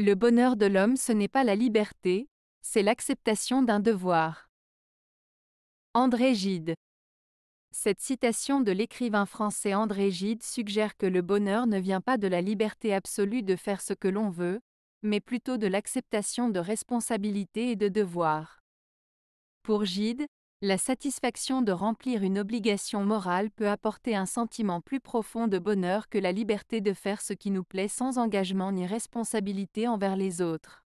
Le bonheur de l'homme ce n'est pas la liberté, c'est l'acceptation d'un devoir. André Gide Cette citation de l'écrivain français André Gide suggère que le bonheur ne vient pas de la liberté absolue de faire ce que l'on veut, mais plutôt de l'acceptation de responsabilité et de devoir. Pour Gide, la satisfaction de remplir une obligation morale peut apporter un sentiment plus profond de bonheur que la liberté de faire ce qui nous plaît sans engagement ni responsabilité envers les autres.